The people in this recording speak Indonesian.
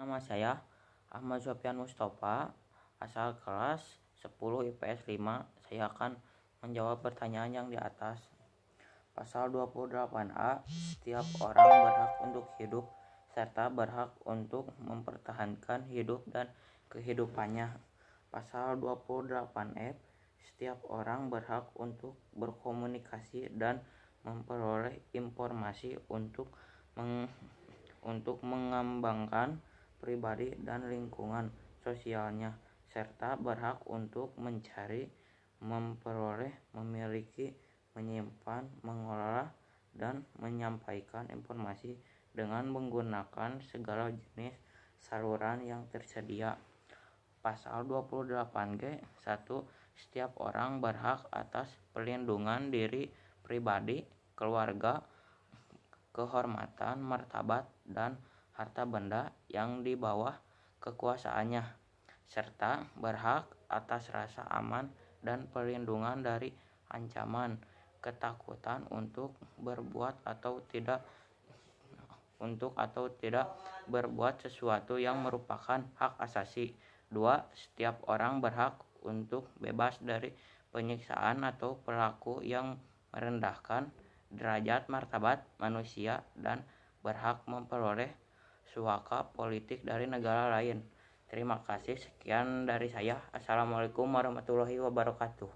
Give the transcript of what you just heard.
Nama saya Ahmad Sofian Mustafa, asal kelas 10 IPS 5. Saya akan menjawab pertanyaan yang di atas. Pasal 28A, setiap orang berhak untuk hidup serta berhak untuk mempertahankan hidup dan kehidupannya. Pasal 28F, e, setiap orang berhak untuk berkomunikasi dan memperoleh informasi untuk meng, untuk mengembangkan pribadi dan lingkungan sosialnya, serta berhak untuk mencari, memperoleh, memiliki, menyimpan, mengelola, dan menyampaikan informasi dengan menggunakan segala jenis saluran yang tersedia. Pasal 28G 1 setiap orang berhak atas perlindungan diri pribadi, keluarga, kehormatan, martabat, dan harta benda yang di bawah kekuasaannya, serta berhak atas rasa aman dan perlindungan dari ancaman, ketakutan untuk berbuat atau tidak untuk atau tidak berbuat sesuatu yang merupakan hak asasi. Dua, setiap orang berhak untuk bebas dari penyiksaan atau pelaku yang merendahkan derajat martabat manusia dan berhak memperoleh suaka politik dari negara lain. Terima kasih, sekian dari saya. Assalamualaikum warahmatullahi wabarakatuh.